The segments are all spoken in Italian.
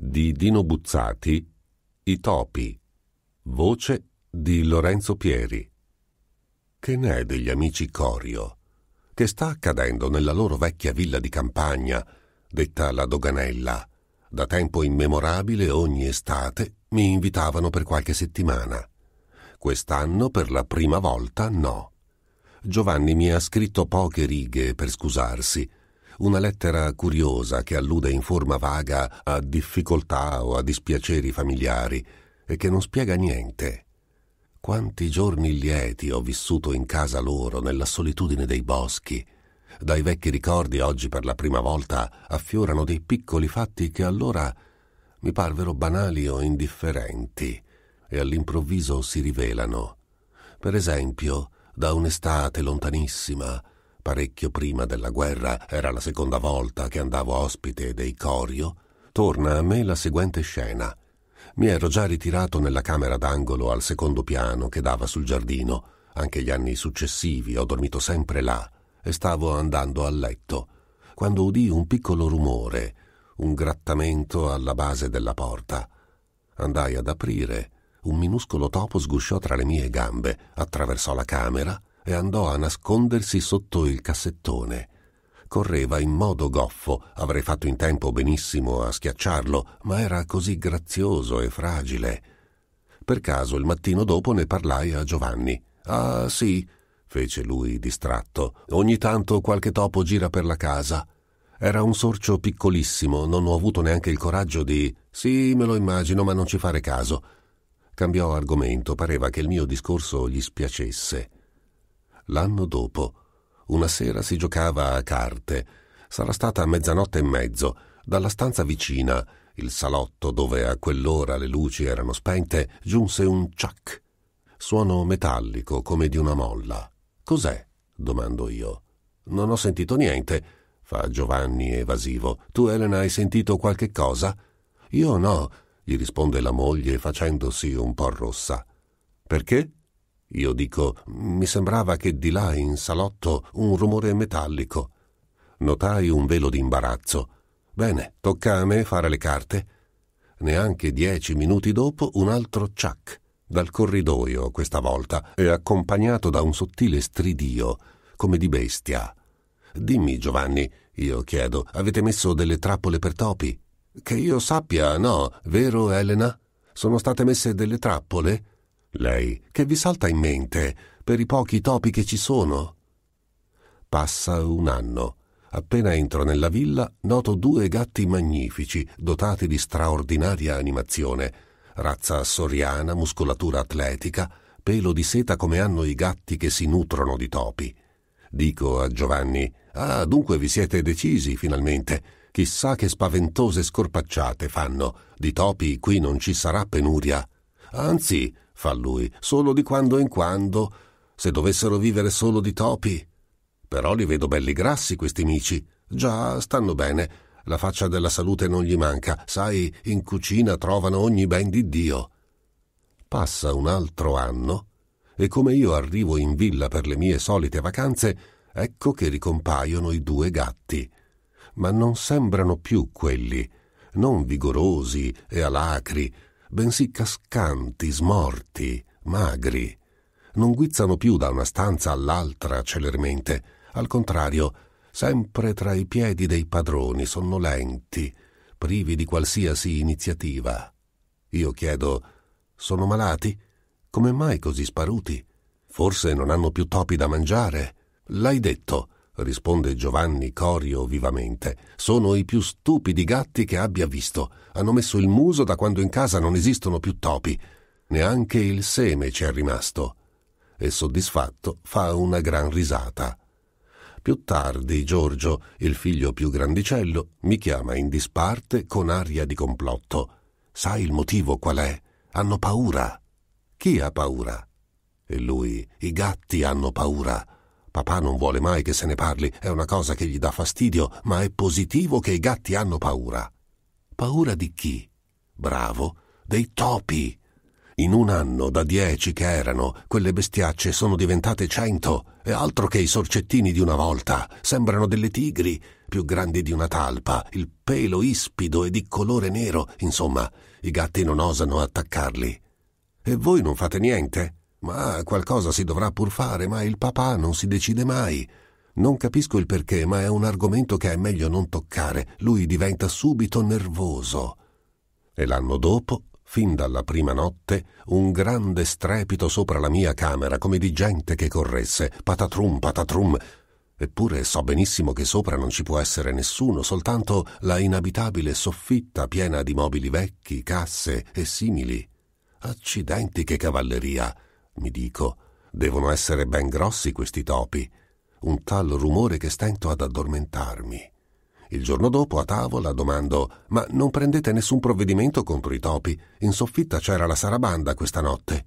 di Dino Buzzati, I topi, voce di Lorenzo Pieri. Che ne è degli amici Corio? Che sta accadendo nella loro vecchia villa di campagna, detta la Doganella? Da tempo immemorabile ogni estate mi invitavano per qualche settimana. Quest'anno per la prima volta no. Giovanni mi ha scritto poche righe per scusarsi una lettera curiosa che allude in forma vaga a difficoltà o a dispiaceri familiari e che non spiega niente. Quanti giorni lieti ho vissuto in casa loro nella solitudine dei boschi. Dai vecchi ricordi oggi per la prima volta affiorano dei piccoli fatti che allora mi parvero banali o indifferenti e all'improvviso si rivelano. Per esempio, da un'estate lontanissima, parecchio prima della guerra era la seconda volta che andavo ospite dei Corio, torna a me la seguente scena. Mi ero già ritirato nella camera d'angolo al secondo piano che dava sul giardino. Anche gli anni successivi ho dormito sempre là e stavo andando a letto, quando udii un piccolo rumore, un grattamento alla base della porta. Andai ad aprire. Un minuscolo topo sgusciò tra le mie gambe, attraversò la camera e andò a nascondersi sotto il cassettone. Correva in modo goffo, avrei fatto in tempo benissimo a schiacciarlo, ma era così grazioso e fragile. Per caso il mattino dopo ne parlai a Giovanni. Ah sì, fece lui distratto. Ogni tanto qualche topo gira per la casa. Era un sorcio piccolissimo, non ho avuto neanche il coraggio di... Sì, me lo immagino, ma non ci fare caso. Cambiò argomento, pareva che il mio discorso gli spiacesse. L'anno dopo, una sera si giocava a carte. Sarà stata mezzanotte e mezzo. Dalla stanza vicina, il salotto dove a quell'ora le luci erano spente, giunse un ciac. Suono metallico come di una molla. Cos'è? domando io. Non ho sentito niente, fa Giovanni evasivo. Tu, Elena, hai sentito qualche cosa? Io no, gli risponde la moglie facendosi un po' rossa. Perché? Io dico, mi sembrava che di là in salotto un rumore metallico. Notai un velo di imbarazzo. Bene, tocca a me fare le carte. Neanche dieci minuti dopo un altro ciac, dal corridoio questa volta, e accompagnato da un sottile stridio, come di bestia. Dimmi, Giovanni, io chiedo, avete messo delle trappole per topi? Che io sappia, no, vero Elena? Sono state messe delle trappole? Lei, che vi salta in mente per i pochi topi che ci sono? Passa un anno. Appena entro nella villa, noto due gatti magnifici, dotati di straordinaria animazione, razza soriana, muscolatura atletica, pelo di seta come hanno i gatti che si nutrono di topi. Dico a Giovanni: Ah, dunque vi siete decisi finalmente. Chissà che spaventose scorpacciate fanno. Di topi qui non ci sarà penuria. Anzi, fa lui, solo di quando in quando. Se dovessero vivere solo di topi. Però li vedo belli grassi questi amici. Già, stanno bene. La faccia della salute non gli manca. Sai, in cucina trovano ogni ben di Dio. Passa un altro anno e come io arrivo in villa per le mie solite vacanze, ecco che ricompaiono i due gatti. Ma non sembrano più quelli, non vigorosi e alacri, bensì cascanti, smorti, magri. Non guizzano più da una stanza all'altra celermente, al contrario, sempre tra i piedi dei padroni, sonnolenti, privi di qualsiasi iniziativa. Io chiedo, sono malati? Come mai così sparuti? Forse non hanno più topi da mangiare? L'hai detto, risponde Giovanni Corio vivamente, sono i più stupidi gatti che abbia visto. Hanno messo il muso da quando in casa non esistono più topi. Neanche il seme ci è rimasto. E soddisfatto fa una gran risata. Più tardi Giorgio, il figlio più grandicello, mi chiama in disparte con aria di complotto. Sai il motivo qual è? Hanno paura. Chi ha paura? E lui, i gatti hanno paura. Papà non vuole mai che se ne parli, è una cosa che gli dà fastidio, ma è positivo che i gatti hanno paura. Paura di chi? Bravo, dei topi. In un anno, da dieci che erano, quelle bestiacce sono diventate cento, e altro che i sorcettini di una volta. Sembrano delle tigri, più grandi di una talpa, il pelo ispido e di colore nero. Insomma, i gatti non osano attaccarli. E voi non fate niente? Ma qualcosa si dovrà pur fare, ma il papà non si decide mai. Non capisco il perché, ma è un argomento che è meglio non toccare. Lui diventa subito nervoso. E l'anno dopo, fin dalla prima notte, un grande strepito sopra la mia camera, come di gente che corresse, patatrum, patatrum. Eppure so benissimo che sopra non ci può essere nessuno, soltanto la inabitabile soffitta piena di mobili vecchi, casse e simili. Accidenti che cavalleria! mi dico, devono essere ben grossi questi topi. Un tal rumore che stento ad addormentarmi. Il giorno dopo a tavola domando: Ma non prendete nessun provvedimento contro i topi? In soffitta c'era la sarabanda questa notte.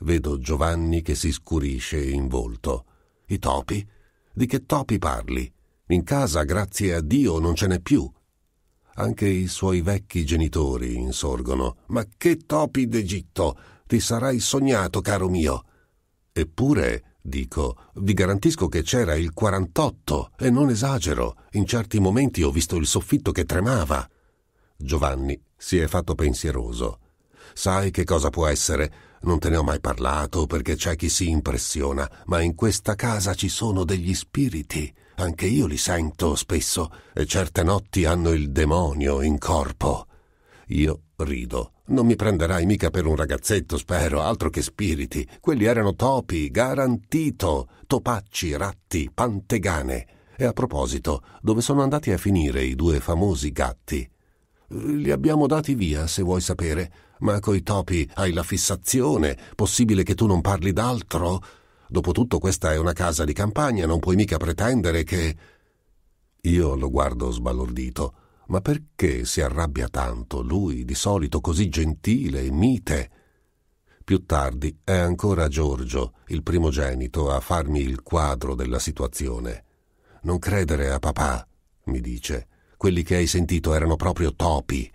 Vedo Giovanni che si scurisce in volto. I topi? Di che topi parli? In casa, grazie a Dio, non ce n'è più. Anche i suoi vecchi genitori insorgono. Ma che topi d'Egitto! ti sarai sognato, caro mio. Eppure, dico, vi garantisco che c'era il 48 e non esagero. In certi momenti ho visto il soffitto che tremava. Giovanni si è fatto pensieroso. Sai che cosa può essere? Non te ne ho mai parlato perché c'è chi si impressiona, ma in questa casa ci sono degli spiriti. Anche io li sento spesso e certe notti hanno il demonio in corpo. Io Rido. Non mi prenderai mica per un ragazzetto, spero, altro che spiriti. Quelli erano topi, garantito. Topacci, ratti, pantegane. E a proposito, dove sono andati a finire i due famosi gatti? Li abbiamo dati via, se vuoi sapere. Ma coi topi hai la fissazione. Possibile che tu non parli d'altro? Dopotutto questa è una casa di campagna, non puoi mica pretendere che... Io lo guardo sbalordito ma perché si arrabbia tanto lui, di solito così gentile e mite? Più tardi è ancora Giorgio, il primogenito, a farmi il quadro della situazione. Non credere a papà, mi dice. Quelli che hai sentito erano proprio topi.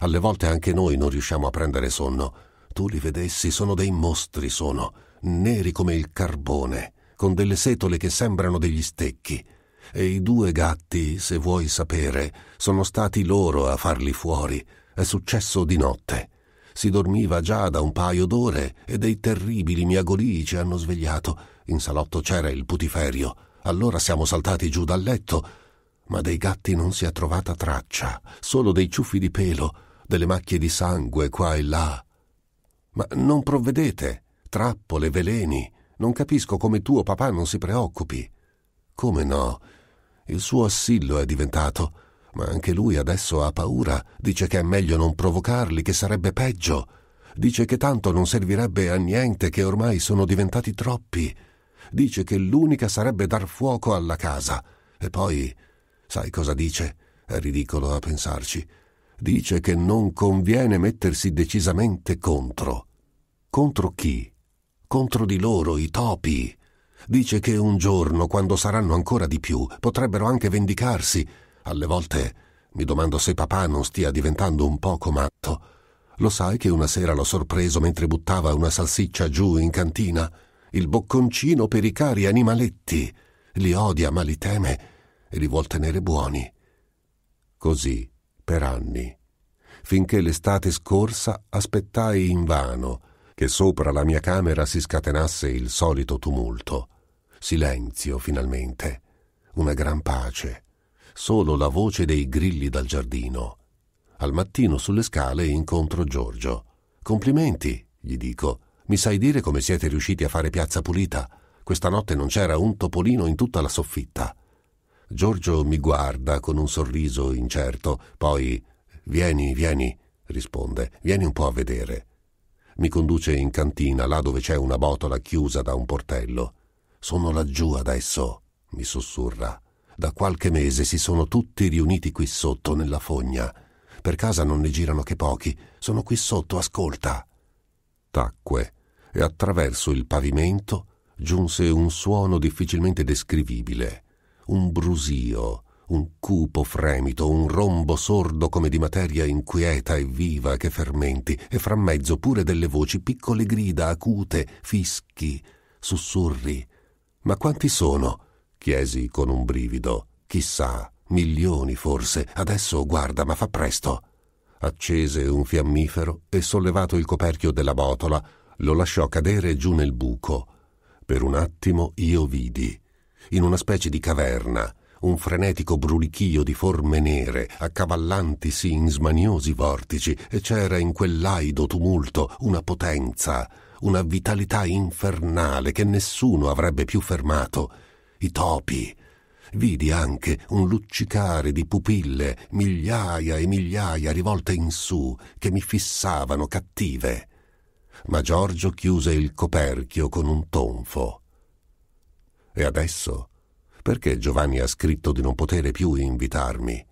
Alle volte anche noi non riusciamo a prendere sonno. Tu li vedessi, sono dei mostri, sono, neri come il carbone, con delle setole che sembrano degli stecchi e i due gatti, se vuoi sapere, sono stati loro a farli fuori. È successo di notte. Si dormiva già da un paio d'ore e dei terribili miagolii ci hanno svegliato. In salotto c'era il putiferio. Allora siamo saltati giù dal letto. Ma dei gatti non si è trovata traccia, solo dei ciuffi di pelo, delle macchie di sangue qua e là. Ma non provvedete, trappole, veleni. Non capisco come tuo papà non si preoccupi. Come no? Il suo assillo è diventato, ma anche lui adesso ha paura, dice che è meglio non provocarli, che sarebbe peggio. Dice che tanto non servirebbe a niente, che ormai sono diventati troppi. Dice che l'unica sarebbe dar fuoco alla casa. E poi, sai cosa dice? È ridicolo a pensarci. Dice che non conviene mettersi decisamente contro. Contro chi? Contro di loro, i topi. Dice che un giorno, quando saranno ancora di più, potrebbero anche vendicarsi. Alle volte mi domando se papà non stia diventando un poco matto. Lo sai che una sera l'ho sorpreso mentre buttava una salsiccia giù in cantina? Il bocconcino per i cari animaletti. Li odia, ma li teme e li vuol tenere buoni. Così, per anni, finché l'estate scorsa aspettai invano che sopra la mia camera si scatenasse il solito tumulto. Silenzio, finalmente. Una gran pace. Solo la voce dei grilli dal giardino. Al mattino sulle scale incontro Giorgio. Complimenti, gli dico. Mi sai dire come siete riusciti a fare piazza pulita? Questa notte non c'era un topolino in tutta la soffitta. Giorgio mi guarda con un sorriso incerto, poi Vieni, vieni, risponde, vieni un po' a vedere. Mi conduce in cantina, là dove c'è una botola chiusa da un portello. Sono laggiù adesso, mi sussurra. Da qualche mese si sono tutti riuniti qui sotto nella fogna. Per casa non ne girano che pochi. Sono qui sotto, ascolta. Tacque e attraverso il pavimento giunse un suono difficilmente descrivibile, un brusio, un cupo fremito, un rombo sordo come di materia inquieta e viva che fermenti, e fra mezzo pure delle voci piccole grida acute, fischi, sussurri, ma quanti sono? chiesi con un brivido. Chissà, milioni forse. Adesso guarda, ma fa presto. Accese un fiammifero e sollevato il coperchio della botola, lo lasciò cadere giù nel buco. Per un attimo io vidi, in una specie di caverna, un frenetico brulichio di forme nere, accavallantisi in smaniosi vortici, e c'era in quell'aido tumulto una potenza, una vitalità infernale che nessuno avrebbe più fermato. I topi. Vidi anche un luccicare di pupille, migliaia e migliaia rivolte in su, che mi fissavano cattive. Ma Giorgio chiuse il coperchio con un tonfo. E adesso perché Giovanni ha scritto di non poter più invitarmi?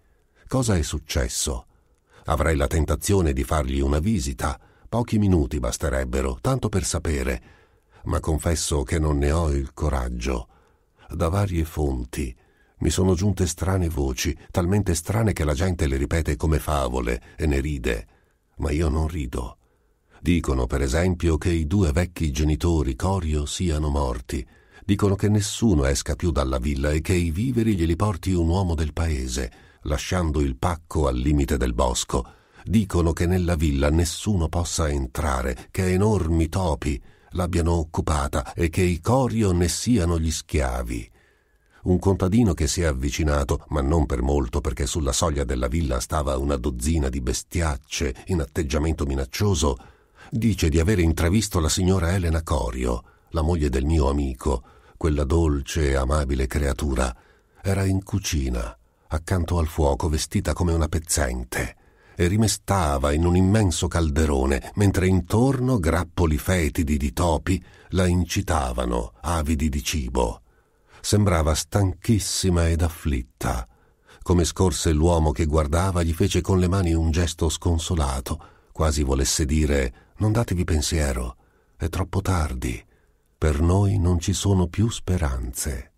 Cosa è successo? Avrei la tentazione di fargli una visita. Pochi minuti basterebbero, tanto per sapere. Ma confesso che non ne ho il coraggio. Da varie fonti mi sono giunte strane voci, talmente strane che la gente le ripete come favole e ne ride. Ma io non rido. Dicono, per esempio, che i due vecchi genitori Corio siano morti Dicono che nessuno esca più dalla villa e che i viveri glieli porti un uomo del paese, lasciando il pacco al limite del bosco. Dicono che nella villa nessuno possa entrare, che enormi topi l'abbiano occupata e che i corio ne siano gli schiavi un contadino che si è avvicinato, ma non per molto perché sulla soglia della villa stava una dozzina di bestiacce in atteggiamento minaccioso, dice di aver intravisto la signora Elena Corio, la moglie del mio amico, quella dolce e amabile creatura, era in cucina, accanto al fuoco, vestita come una pezzente, e rimestava in un immenso calderone, mentre intorno grappoli fetidi di topi la incitavano, avidi di cibo. Sembrava stanchissima ed afflitta. Come scorse l'uomo che guardava, gli fece con le mani un gesto sconsolato, quasi volesse dire non datevi pensiero, è troppo tardi, per noi non ci sono più speranze.